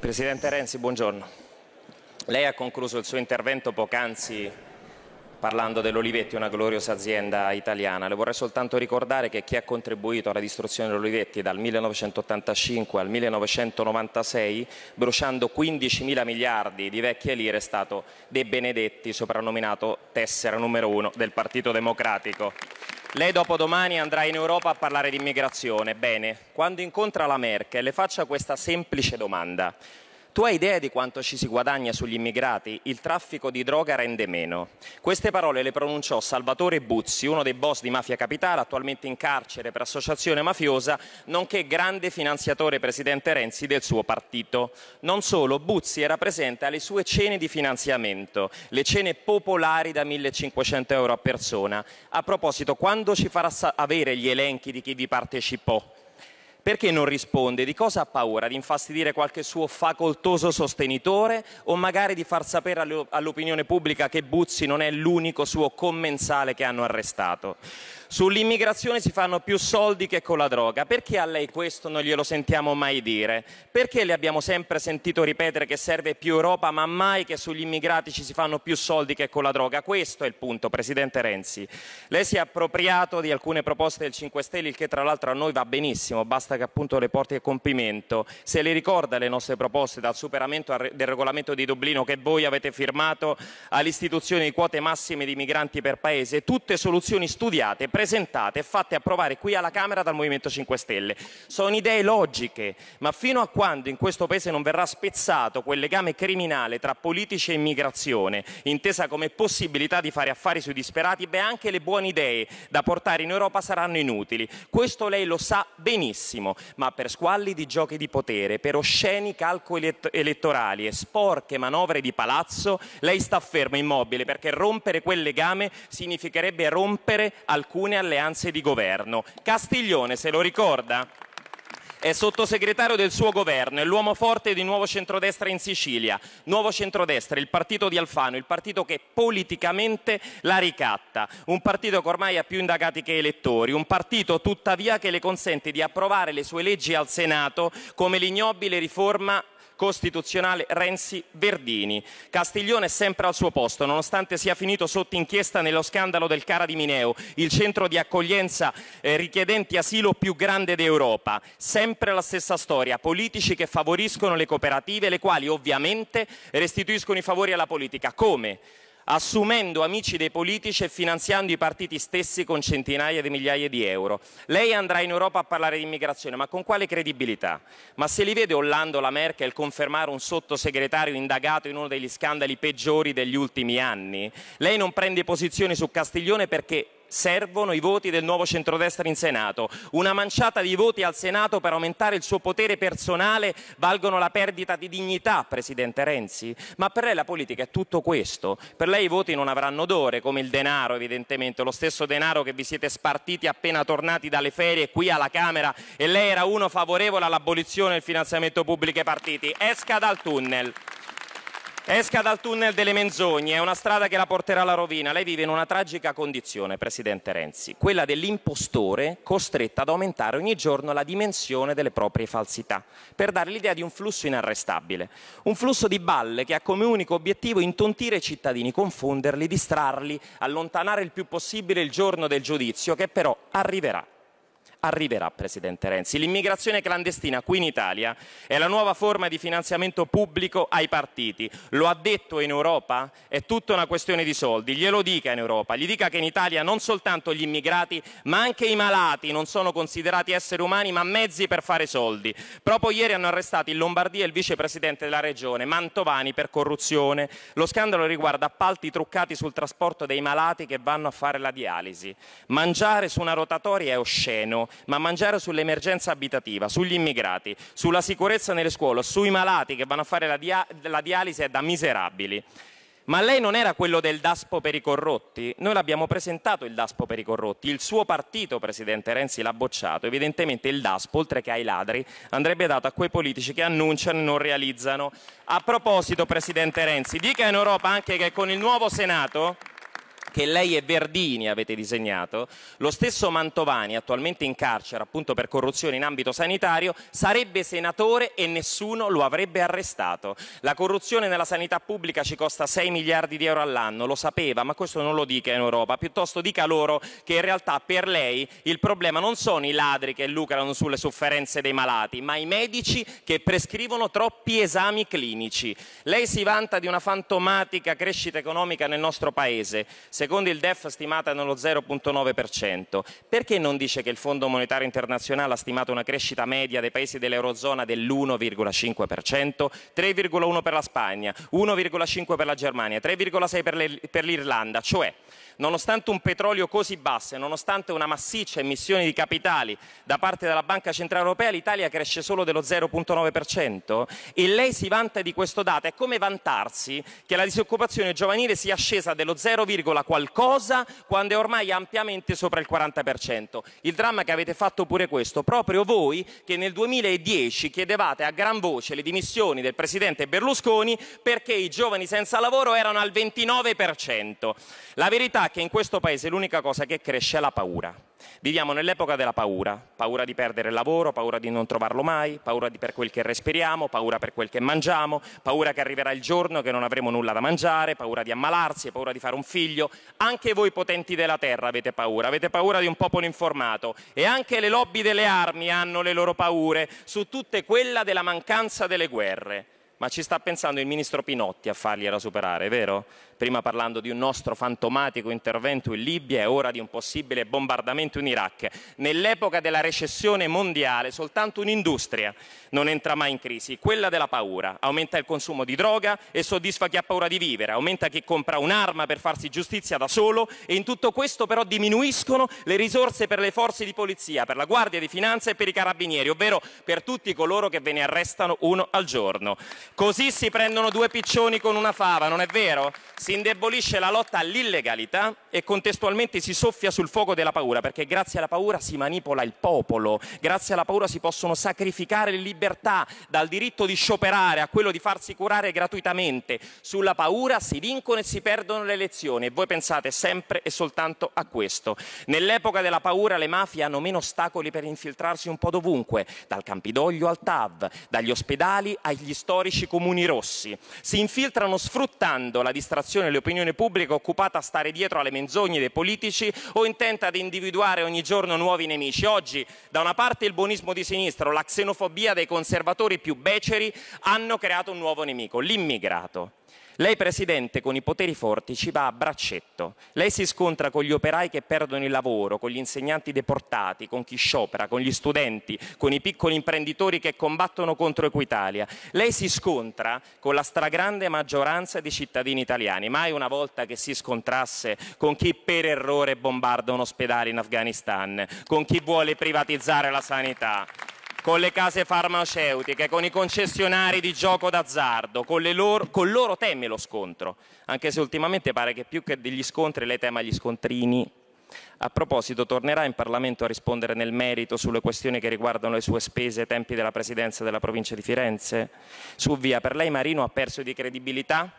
Presidente Renzi, buongiorno. Lei ha concluso il suo intervento poc'anzi parlando dell'Olivetti, una gloriosa azienda italiana. Le vorrei soltanto ricordare che chi ha contribuito alla distruzione dell'Olivetti dal 1985 al 1996, bruciando 15 mila miliardi di vecchie lire, è stato De Benedetti, soprannominato tessera numero uno del Partito Democratico. Lei dopodomani andrà in Europa a parlare di immigrazione. Bene, quando incontra la Merkel le faccia questa semplice domanda. Tu hai idea di quanto ci si guadagna sugli immigrati? Il traffico di droga rende meno. Queste parole le pronunciò Salvatore Buzzi, uno dei boss di Mafia Capitale, attualmente in carcere per associazione mafiosa, nonché grande finanziatore presidente Renzi del suo partito. Non solo, Buzzi era presente alle sue cene di finanziamento, le cene popolari da 1500 euro a persona. A proposito, quando ci farà avere gli elenchi di chi vi partecipò? Perché non risponde? Di cosa ha paura? Di infastidire qualche suo facoltoso sostenitore o magari di far sapere all'opinione pubblica che Buzzi non è l'unico suo commensale che hanno arrestato? Sull'immigrazione si fanno più soldi che con la droga. Perché a lei questo non glielo sentiamo mai dire? Perché le abbiamo sempre sentito ripetere che serve più Europa, ma mai che sugli immigrati ci si fanno più soldi che con la droga? Questo è il punto, Presidente Renzi. Lei si è appropriato di alcune proposte del 5 Stelle, il che tra l'altro a noi va benissimo, basta che appunto le porti a compimento. Se le ricorda le nostre proposte dal superamento del regolamento di Dublino che voi avete firmato all'istituzione di quote massime di migranti per paese, tutte soluzioni studiate, presentate e fatte approvare qui alla Camera dal Movimento 5 Stelle. Sono idee logiche, ma fino a quando in questo Paese non verrà spezzato quel legame criminale tra politici e immigrazione, intesa come possibilità di fare affari sui disperati, beh anche le buone idee da portare in Europa saranno inutili. Questo lei lo sa benissimo, ma per squalli di giochi di potere, per osceni calcoli elettorali e sporche manovre di palazzo, lei sta fermo, immobile, perché rompere quel legame significherebbe rompere alcune alcune alleanze di governo. Castiglione se lo ricorda? È sottosegretario del suo governo, è l'uomo forte di Nuovo Centrodestra in Sicilia. Nuovo Centrodestra, il partito di Alfano, il partito che politicamente la ricatta, un partito che ormai ha più indagati che elettori, un partito tuttavia che le consente di approvare le sue leggi al Senato come l'ignobile riforma costituzionale Renzi-Verdini. Castiglione è sempre al suo posto, nonostante sia finito sotto inchiesta nello scandalo del Cara di Mineo, il centro di accoglienza eh, richiedenti asilo più grande d'Europa. Sempre la stessa storia, politici che favoriscono le cooperative, le quali ovviamente restituiscono i favori alla politica. Come? assumendo amici dei politici e finanziando i partiti stessi con centinaia di migliaia di euro. Lei andrà in Europa a parlare di immigrazione, ma con quale credibilità? Ma se li vede Hollande la Merkel confermare un sottosegretario indagato in uno degli scandali peggiori degli ultimi anni? Lei non prende posizione su Castiglione perché servono i voti del nuovo centrodestra in Senato. Una manciata di voti al Senato per aumentare il suo potere personale valgono la perdita di dignità, Presidente Renzi? Ma per lei la politica è tutto questo. Per lei i voti non avranno odore, come il denaro evidentemente, lo stesso denaro che vi siete spartiti appena tornati dalle ferie qui alla Camera e lei era uno favorevole all'abolizione del finanziamento pubblico ai partiti. Esca dal tunnel. Esca dal tunnel delle menzogne, è una strada che la porterà alla rovina. Lei vive in una tragica condizione, Presidente Renzi, quella dell'impostore costretta ad aumentare ogni giorno la dimensione delle proprie falsità, per dare l'idea di un flusso inarrestabile. Un flusso di balle che ha come unico obiettivo intontire i cittadini, confonderli, distrarli, allontanare il più possibile il giorno del giudizio, che però arriverà arriverà, Presidente Renzi. L'immigrazione clandestina qui in Italia è la nuova forma di finanziamento pubblico ai partiti. Lo ha detto in Europa? È tutta una questione di soldi. Glielo dica in Europa. Gli dica che in Italia non soltanto gli immigrati, ma anche i malati non sono considerati esseri umani, ma mezzi per fare soldi. Proprio ieri hanno arrestato in Lombardia il vicepresidente della regione, Mantovani, per corruzione. Lo scandalo riguarda appalti truccati sul trasporto dei malati che vanno a fare la dialisi. Mangiare su una rotatoria è osceno ma mangiare sull'emergenza abitativa, sugli immigrati, sulla sicurezza nelle scuole, sui malati che vanno a fare la, dia la dialisi è da miserabili. Ma lei non era quello del DASPO per i corrotti? Noi l'abbiamo presentato il DASPO per i corrotti, il suo partito, Presidente Renzi, l'ha bocciato. Evidentemente il DASPO, oltre che ai ladri, andrebbe dato a quei politici che annunciano e non realizzano. A proposito, Presidente Renzi, dica in Europa anche che con il nuovo Senato che lei e Verdini avete disegnato, lo stesso Mantovani, attualmente in carcere appunto per corruzione in ambito sanitario, sarebbe senatore e nessuno lo avrebbe arrestato. La corruzione nella sanità pubblica ci costa 6 miliardi di euro all'anno, lo sapeva, ma questo non lo dica in Europa, piuttosto dica loro che in realtà per lei il problema non sono i ladri che lucrano sulle sofferenze dei malati, ma i medici che prescrivono troppi esami clinici. Lei si vanta di una fantomatica crescita economica nel nostro paese secondo il DEF stimata nello 0,9%. Perché non dice che il Fondo Monetario Internazionale ha stimato una crescita media dei paesi dell'Eurozona dell'1,5%, 3,1 per la Spagna, 1,5 per la Germania, 3,6 per l'Irlanda, cioè nonostante un petrolio così basso e nonostante una massiccia emissione di capitali da parte della Banca Centrale Europea, l'Italia cresce solo dello 0,9% e lei si vanta di questo dato. È come vantarsi che la disoccupazione giovanile sia scesa dello 0,4% qualcosa quando è ormai ampiamente sopra il 40%. Il dramma è che avete fatto pure questo, proprio voi che nel 2010 chiedevate a gran voce le dimissioni del presidente Berlusconi perché i giovani senza lavoro erano al 29%. La verità è che in questo paese l'unica cosa che cresce è la paura. Viviamo nell'epoca della paura, paura di perdere il lavoro, paura di non trovarlo mai, paura per quel che respiriamo, paura per quel che mangiamo, paura che arriverà il giorno che non avremo nulla da mangiare, paura di ammalarsi, paura di fare un figlio, anche voi potenti della terra avete paura, avete paura di un popolo informato e anche le lobby delle armi hanno le loro paure su tutte quella della mancanza delle guerre ma ci sta pensando il ministro Pinotti a fargliela superare, vero? Prima parlando di un nostro fantomatico intervento in Libia e ora di un possibile bombardamento in Iraq. Nell'epoca della recessione mondiale soltanto un'industria non entra mai in crisi, quella della paura. Aumenta il consumo di droga e soddisfa chi ha paura di vivere, aumenta chi compra un'arma per farsi giustizia da solo e in tutto questo però diminuiscono le risorse per le forze di polizia, per la Guardia di Finanza e per i carabinieri, ovvero per tutti coloro che ve ne arrestano uno al giorno. Così si prendono due piccioni con una fava, non è vero? Si indebolisce la lotta all'illegalità e contestualmente si soffia sul fuoco della paura, perché grazie alla paura si manipola il popolo, grazie alla paura si possono sacrificare le libertà, dal diritto di scioperare a quello di farsi curare gratuitamente. Sulla paura si vincono e si perdono le elezioni e voi pensate sempre e soltanto a questo. Nell'epoca della paura le mafie hanno meno ostacoli per infiltrarsi un po' dovunque, dal Campidoglio al TAV, dagli ospedali agli storici colpisce i comuni rossi, si infiltrano sfruttando la distrazione e l'opinione pubblica occupata a stare dietro alle menzogne dei politici o intenta ad individuare ogni giorno nuovi nemici. Oggi, da una parte il buonismo di sinistra o la xenofobia dei conservatori più beceri hanno creato un nuovo nemico, l'immigrato. Lei, Presidente, con i poteri forti ci va a braccetto. Lei si scontra con gli operai che perdono il lavoro, con gli insegnanti deportati, con chi sciopera, con gli studenti, con i piccoli imprenditori che combattono contro Equitalia. Lei si scontra con la stragrande maggioranza di cittadini italiani. Mai una volta che si scontrasse con chi per errore bombarda un ospedale in Afghanistan, con chi vuole privatizzare la sanità con le case farmaceutiche, con i concessionari di gioco d'azzardo, con, loro, con loro teme lo scontro, anche se ultimamente pare che più che degli scontri lei tema gli scontrini. A proposito, tornerà in Parlamento a rispondere nel merito sulle questioni che riguardano le sue spese ai tempi della presidenza della provincia di Firenze? Su via, per lei Marino ha perso di credibilità?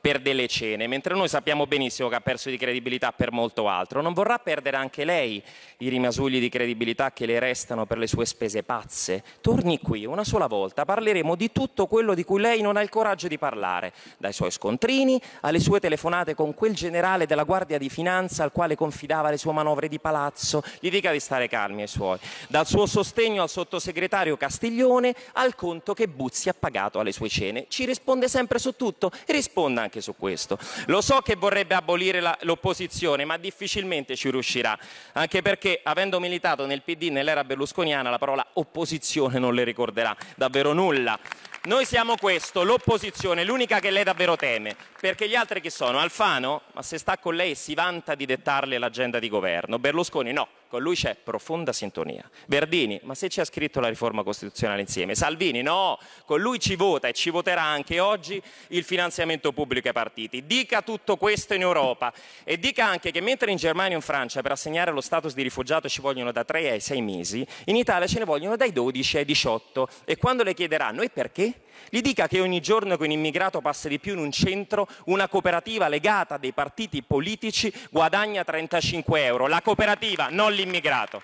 per delle cene, mentre noi sappiamo benissimo che ha perso di credibilità per molto altro. Non vorrà perdere anche lei i rimasugli di credibilità che le restano per le sue spese pazze? Torni qui una sola volta, parleremo di tutto quello di cui lei non ha il coraggio di parlare, dai suoi scontrini alle sue telefonate con quel generale della Guardia di Finanza al quale confidava le sue manovre di palazzo, gli dica di stare calmi ai suoi, dal suo sostegno al sottosegretario Castiglione al conto che Buzzi ha pagato alle sue cene. Ci risponde sempre su tutto. E Risponde risponda anche su questo. Lo so che vorrebbe abolire l'opposizione, ma difficilmente ci riuscirà, anche perché avendo militato nel PD nell'era berlusconiana la parola opposizione non le ricorderà davvero nulla. Noi siamo questo, l'opposizione, l'unica che lei davvero teme, perché gli altri chi sono? Alfano? ma se sta con lei si vanta di dettarle l'agenda di governo. Berlusconi no, con lui c'è profonda sintonia. Verdini, ma se ci ha scritto la riforma costituzionale insieme. Salvini no, con lui ci vota e ci voterà anche oggi il finanziamento pubblico ai partiti. Dica tutto questo in Europa e dica anche che mentre in Germania e in Francia per assegnare lo status di rifugiato ci vogliono da 3 ai 6 mesi, in Italia ce ne vogliono dai 12 ai 18 e quando le chiederanno e perché? Gli dica che ogni giorno che un immigrato passa di più in un centro una cooperativa legata a dei partiti partiti politici guadagna 35 euro, la cooperativa, non l'immigrato.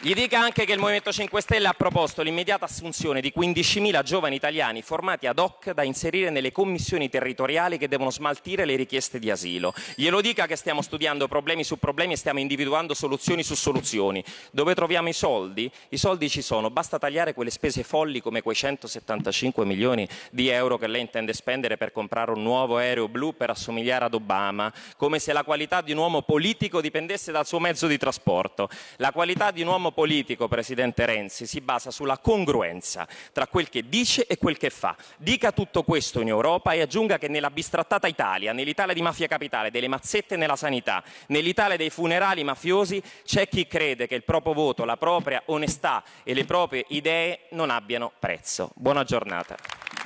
Gli dica anche che il Movimento 5 Stelle ha proposto l'immediata assunzione di 15.000 giovani italiani formati ad hoc da inserire nelle commissioni territoriali che devono smaltire le richieste di asilo. Glielo dica che stiamo studiando problemi su problemi e stiamo individuando soluzioni su soluzioni. Dove troviamo i soldi? I soldi ci sono, basta tagliare quelle spese folli come quei 175 milioni di euro che lei intende spendere per comprare un nuovo aereo blu per assomigliare ad Obama, come se la qualità di un uomo politico dipendesse dal suo mezzo di trasporto. La qualità di un uomo uomo politico, Presidente Renzi, si basa sulla congruenza tra quel che dice e quel che fa. Dica tutto questo in Europa e aggiunga che nella bistrattata Italia, nell'Italia di mafia capitale, delle mazzette nella sanità, nell'Italia dei funerali mafiosi, c'è chi crede che il proprio voto, la propria onestà e le proprie idee non abbiano prezzo. Buona giornata.